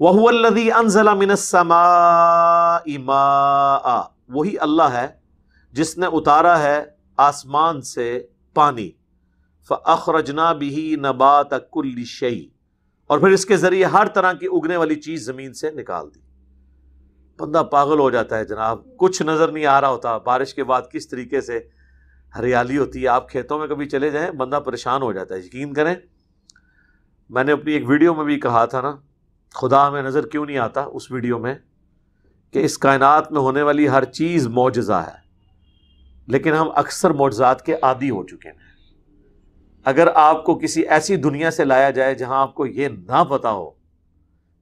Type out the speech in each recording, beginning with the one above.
वहुअल्लदी अनजला मिनसमा इमा वही अल्लाह है जिसने उतारा है आसमान से पानी फ़रजना भी नबात कुल्लशई और फिर इसके ज़रिए हर तरह की उगने वाली चीज़ ज़मीन से निकाल दी बंदा पागल हो जाता है जनाब कुछ नज़र नहीं आ रहा होता बारिश के बाद किस तरीके से हरियाली होती है आप खेतों में कभी चले जाएं बंदा परेशान हो जाता है यकीन करें मैंने अपनी एक वीडियो में भी कहा था ना खुदा में नज़र क्यों नहीं आता उस वीडियो में कि इस कायनात में होने वाली हर चीज़ मोजा है लेकिन हम अक्सर मोजात के आदि हो चुके हैं अगर आपको किसी ऐसी दुनिया से लाया जाए जहां आपको ये ना पता हो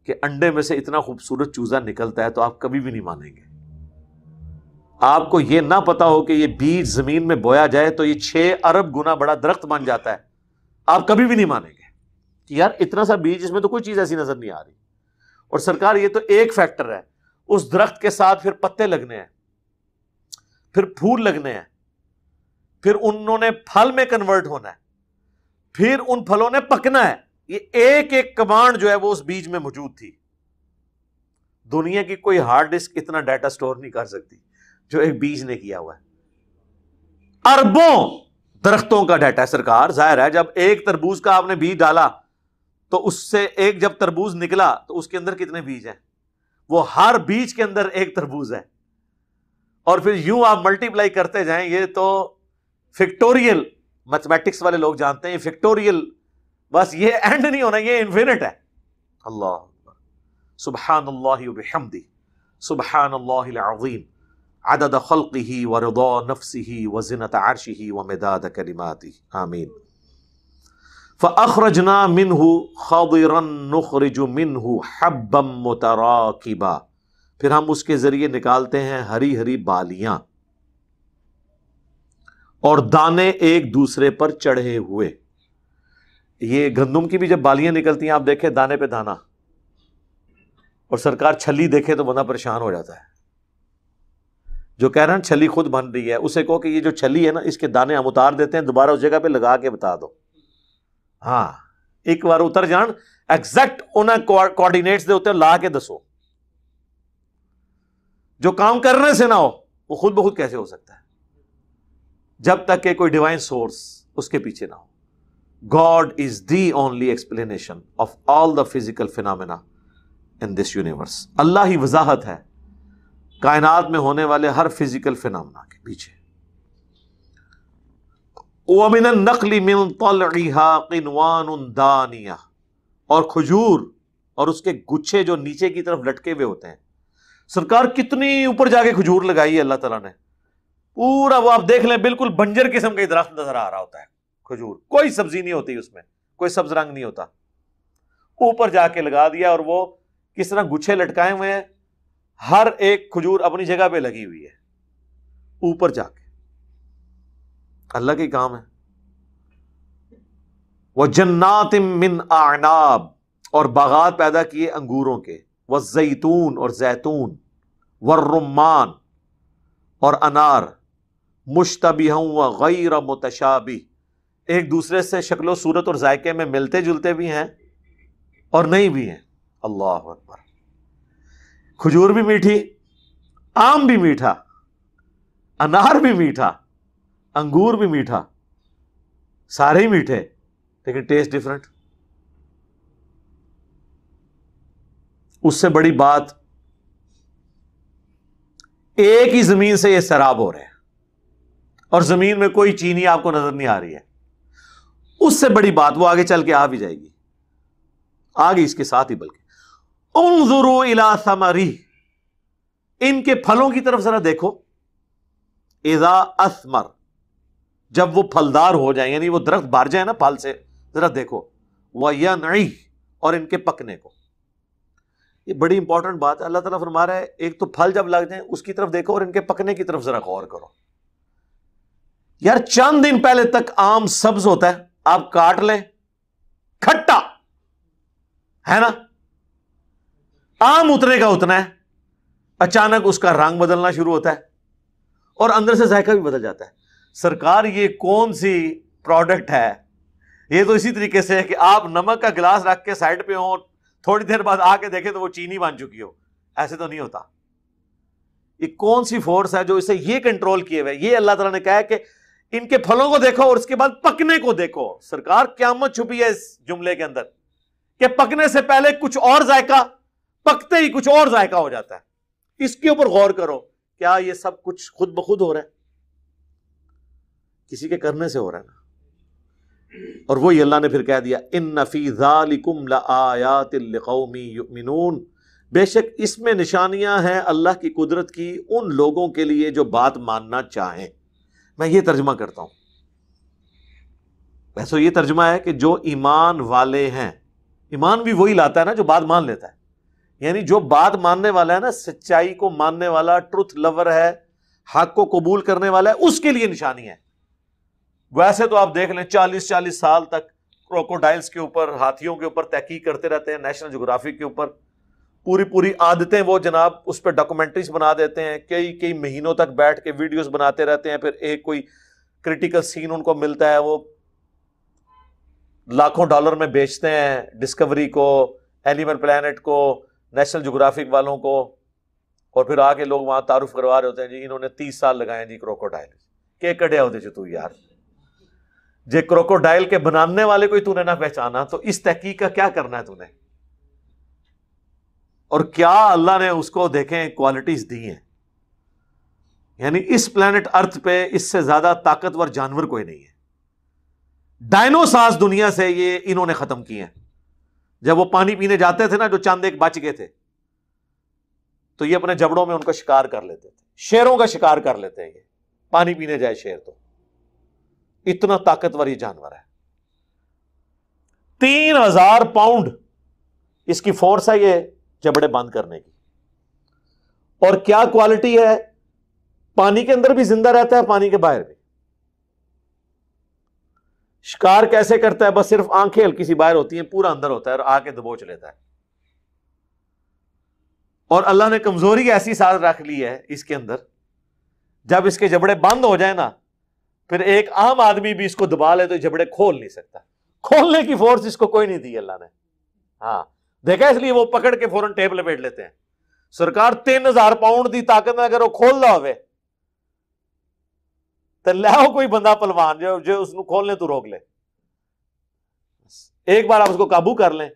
कि अंडे में से इतना खूबसूरत चूज़ा निकलता है तो आप कभी भी नहीं मानेंगे आपको ये ना पता हो कि ये बीज ज़मीन में बोया जाए तो ये छः अरब गुना बड़ा दरख्त बन जाता है आप कभी भी नहीं मानेंगे कि यार इतना सा बीज इसमें तो कोई चीज़ ऐसी नज़र नहीं आ रही और सरकार ये तो एक फैक्टर है उस दरख्त के साथ फिर पत्ते लगने हैं फिर फूल लगने हैं फिर उन्होंने फल में कन्वर्ट होना है फिर उन फलों ने पकना है ये एक एक कमांड जो है वो उस बीज में मौजूद थी दुनिया की कोई हार्ड डिस्क इतना डाटा स्टोर नहीं कर सकती जो एक बीज ने किया हुआ है अरबों दरख्तों का डाटा सरकार जाहिर है जब एक तरबूज का आपने बीज डाला तो उससे एक जब तरबूज निकला तो उसके अंदर कितने बीज हैं वो हर बीज के अंदर एक तरबूज है और फिर यूं आप मल्टीप्लाई करते जाएं ये तो फिक्टोरियल मैथमेटिक्स वाले लोग जानते हैं फिक्टोरियल बस ये एंड नहीं होना ये इन्फिनिट है अल्लाह सुबहान अल्लाहमदी सुबहान अल्लाजीम अदद खल्की व रदा नफसी व जिनत आरशी व मदाद कलिमाती आमीन फ़रजना मिन हो खबरनखरज मिन हो हब्बम मतराकिबा फिर हम उसके ज़रिए निकालते हैं हरी हरी बालियां और दाने एक दूसरे पर चढ़े हुए ये गंदुम की भी जब बालियां निकलती हैं आप देखें दाने पे दाना और सरकार छली देखे तो बना परेशान हो जाता है जो कह रहे हैं छली खुद बन रही है उसे कहो कि ये जो छली है ना इसके दाने हम उतार देते हैं दोबारा उस जगह पे लगा के बता दो हाँ एक बार उतर जान एग्जैक्ट ਉਹਨਾਂ ਕੋਆਰਡੀਨੇਟਸ के ਉੱਤੇ ला के दसो जो काम करने से ना हो वो खुद ब खुद कैसे हो सकता है जब तक के कोई डिवाइन सोर्स उसके पीछे ना हो God is the only explanation of all the physical phenomena in this universe अल्लाह ही वजाहत है कायनात में होने वाले हर फिजिकल फिनमिना के पीछे और खजूर और उसके गुच्छे जो नीचे की तरफ लटके हुए होते हैं सरकार कितनी ऊपर जाके खजूर लगाई है अल्लाह तला ने पूरा वो आप देख लें बिल्कुल बंजर किस्म का दरख्त नजर आ रहा होता है खजूर कोई सब्जी नहीं होती उसमें कोई सब्ज रंग नहीं होता ऊपर जाके लगा दिया और वो किस तरह गुच्छे लटकाए हुए हैं हर एक खजूर अपनी जगह पे लगी हुई है ऊपर जाके अल्लाह के काम है वह जन्नात मिन आनाब और बागात पैदा किए अंगूरों के वह जैतून और जैतून व और अनार मुशतबी व गैर मतशाबी एक दूसरे से शक्लो सूरत और जायके में मिलते जुलते भी हैं और नहीं भी हैं अल्लाह अकबर खजूर भी मीठी आम भी मीठा अनार भी मीठा अंगूर भी मीठा सारे ही मीठे लेकिन टेस्ट डिफरेंट उससे बड़ी बात एक ही जमीन से ये शराब हो रहे हैं और जमीन में कोई चीनी आपको नजर नहीं आ रही है उससे बड़ी बात वो आगे चल के आ भी जाएगी आगे इसके साथ ही बल्कि उन जुरु इलासमारी इनके फलों की तरफ जरा देखो इजा असमर जब वो फलदार हो जाए यानी वो दरख्त बार जाए ना फल से जरा देखो वह या और इनके पकने को ये बड़ी इंपॉर्टेंट बात है अल्लाह तला फरमा रहा है एक तो फल जब लग जाए उसकी तरफ देखो और इनके पकने की तरफ जरा गौर करो यार चंद दिन पहले तक आम सब्ज होता है आप काट लें खट्टा है ना आम उतरे का उतना है अचानक उसका रंग बदलना शुरू होता है और अंदर से जायका भी बदल जाता है सरकार ये कौन सी प्रोडक्ट है ये तो इसी तरीके से है कि आप नमक का गिलास रख के साइड पे हो थोड़ी देर बाद आके देखें तो वो चीनी बन चुकी हो ऐसे तो नहीं होता ये कौन सी फोर्स है जो इसे ये कंट्रोल किए हुए ये अल्लाह तला ने कहा है कि इनके फलों को देखो और उसके बाद पकने को देखो सरकार क्यामत छुपी है इस जुमले के अंदर कि पकने से पहले कुछ और जायका पकते ही कुछ और जायका हो जाता है इसके ऊपर गौर करो क्या ये सब कुछ खुद ब खुद हो रहा है किसी के करने से हो रहा है ना और वही अल्लाह ने फिर कह दिया इन नफ़ीज़ालिकुम मिनून बेशक इसमें निशानियां हैं अल्लाह की कुदरत की उन लोगों के लिए जो बात मानना चाहें मैं ये तर्जमा करता हूं वैसे ये तर्जमा है कि जो ईमान वाले हैं ईमान भी वही लाता है ना जो बात मान लेता है यानी जो बात मानने वाला है ना सच्चाई को मानने वाला ट्रुथ लवर है हक को कबूल करने वाला है उसके लिए निशानी है वैसे तो आप देख लें चालीस चालीस साल तक क्रोकोडाइल्स के ऊपर हाथियों के ऊपर तहकीक करते रहते हैं नेशनल जोग्राफी के ऊपर पूरी पूरी आदतें वो जनाब उस पर डॉक्यूमेंट्रीज बना देते हैं कई कई महीनों तक बैठ के वीडियोस बनाते रहते हैं फिर एक कोई क्रिटिकल सीन उनको मिलता है वो लाखों डॉलर में बेचते हैं डिस्कवरी को एनिमल प्लानट को नेशनल जोग्राफिक वालों को और फिर आके लोग वहाँ तारुफ करवा रहे होते हैं जी इन्होंने तीस साल लगाए जी क्रोकोडाइल के कटे होते तू यार जे क्रोकोडाइल के बनाने वाले को ही तूने ना पहचाना तो इस तहकीक का क्या करना है तूने और क्या अल्लाह ने उसको देखे क्वालिटीज दी हैं यानी इस प्लेनेट अर्थ पे इससे ज्यादा ताकतवर जानवर कोई नहीं है डायनोसास दुनिया से ये इन्होंने खत्म किए हैं जब वो पानी पीने जाते थे ना जो चांद एक बच गए थे तो ये अपने जबड़ों में उनका शिकार कर लेते थे शेरों का शिकार कर लेते हैं ये पानी पीने जाए शेर तो इतना ताकतवर यह जानवर है तीन हजार पाउंड इसकी फोर्स है ये जबड़े बंद करने की और क्या क्वालिटी है पानी के अंदर भी जिंदा रहता है पानी के बाहर भी शिकार कैसे करता है बस सिर्फ आंखें हल्की सी बाहर होती हैं पूरा अंदर होता है और आके दबोच लेता है और अल्लाह ने कमजोरी ऐसी साथ रख ली है इसके अंदर जब इसके जबड़े बंद हो जाए ना फिर एक आम आदमी भी इसको दबा ले तो झबड़े खोल नहीं सकता खोलने की फोर्स इसको कोई नहीं दी अल्लाह ने हाँ देखा इसलिए वो पकड़ के फौरन टेप लपेट लेते हैं सरकार तीन हजार पाउंड की ताकत में अगर वो खोल रहा हो तो लाओ कोई बंदा पलवान जो जो उसको खोलने तो रोक ले एक बार आप उसको काबू कर ले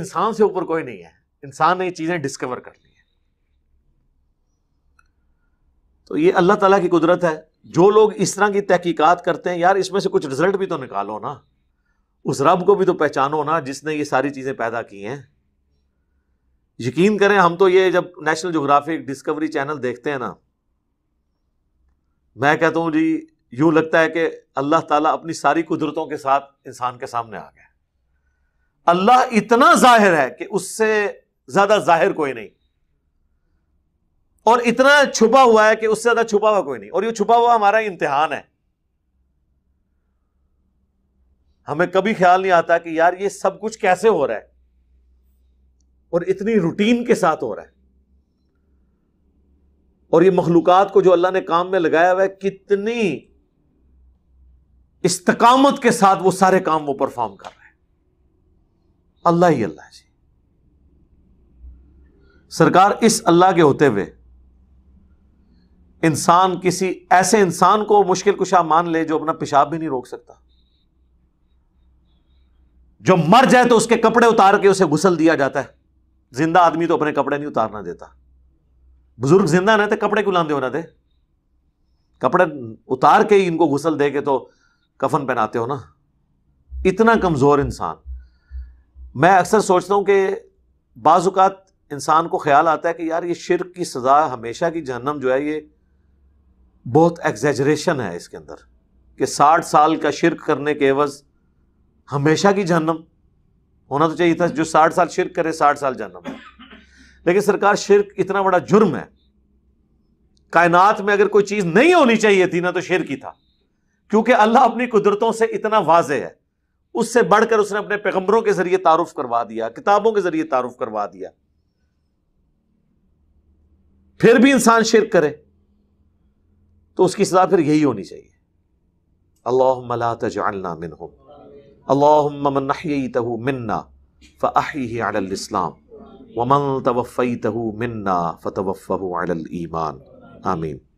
इंसान से ऊपर कोई नहीं है इंसान ने ये चीजें डिस्कवर कर ली है तो ये अल्लाह ताला की कुदरत है जो लोग इस तरह की तहकीकत करते हैं यार इसमें से कुछ रिजल्ट भी तो निकालो ना उस रब को भी तो पहचानो ना जिसने ये सारी चीज़ें पैदा की हैं यकीन करें हम तो ये जब नेशनल जोग्राफिक डिस्कवरी चैनल देखते हैं ना मैं कहता हूं जी यूं लगता है कि अल्लाह ताला अपनी सारी कुदरतों के साथ इंसान के सामने आ गया अल्लाह इतना जाहिर है कि उससे ज़्यादा जाहिर कोई नहीं और इतना छुपा हुआ है कि उससे ज्यादा छुपा हुआ कोई नहीं और ये छुपा हुआ हमारा इम्तिहान है हमें कभी ख्याल नहीं आता कि यार ये सब कुछ कैसे हो रहा है और इतनी रूटीन के साथ हो रहा है और ये मखलूकत को जो अल्लाह ने काम में लगाया हुआ है कितनी इस्तकामत के साथ वो सारे काम वो परफॉर्म कर रहे हैं अल्लाह ही अल्लाह जी सरकार इस अल्लाह के होते हुए इंसान किसी ऐसे इंसान को मुश्किल कुशा मान ले जो अपना पेशाब भी नहीं रोक सकता जो मर जाए तो उसके कपड़े उतार के उसे गुसल दिया जाता है जिंदा आदमी तो अपने कपड़े नहीं उतारना देता बुजुर्ग जिंदा ना थे कपड़े क्यों लांदे हो थे कपड़े उतार के ही इनको गुसल दे के तो कफन पहनाते हो ना इतना कमज़ोर इंसान मैं अक्सर सोचता हूं कि बाज़ात इंसान को ख्याल आता है कि यार ये शिरक की सज़ा हमेशा की जहन्नम जो है ये बहुत एग्जेजरेशन है इसके अंदर कि साठ साल का शिरक करने के एवज हमेशा की जहन्नम होना तो चाहिए था जो साठ साल शिरक करे साठ साल जन्म है लेकिन सरकार शिरक इतना बड़ा जुर्म है कायनात में अगर कोई चीज़ नहीं होनी चाहिए थी ना तो शिर ही था क्योंकि अल्लाह अपनी कुदरतों से इतना वाजे है उससे बढ़कर उसने अपने पैगम्बरों के जरिए तारुफ करवा दिया किताबों के जरिए तारुफ करवा दिया फिर भी इंसान शिरक करे तो उसकी सजा फिर यही होनी चाहिए अल्लाह तजालना मिन हो अल्लाह मन्ना फ़ाहीलाम वमन तवफ़ी तहु मन्ना फ़तवफ़ ईमान आमीन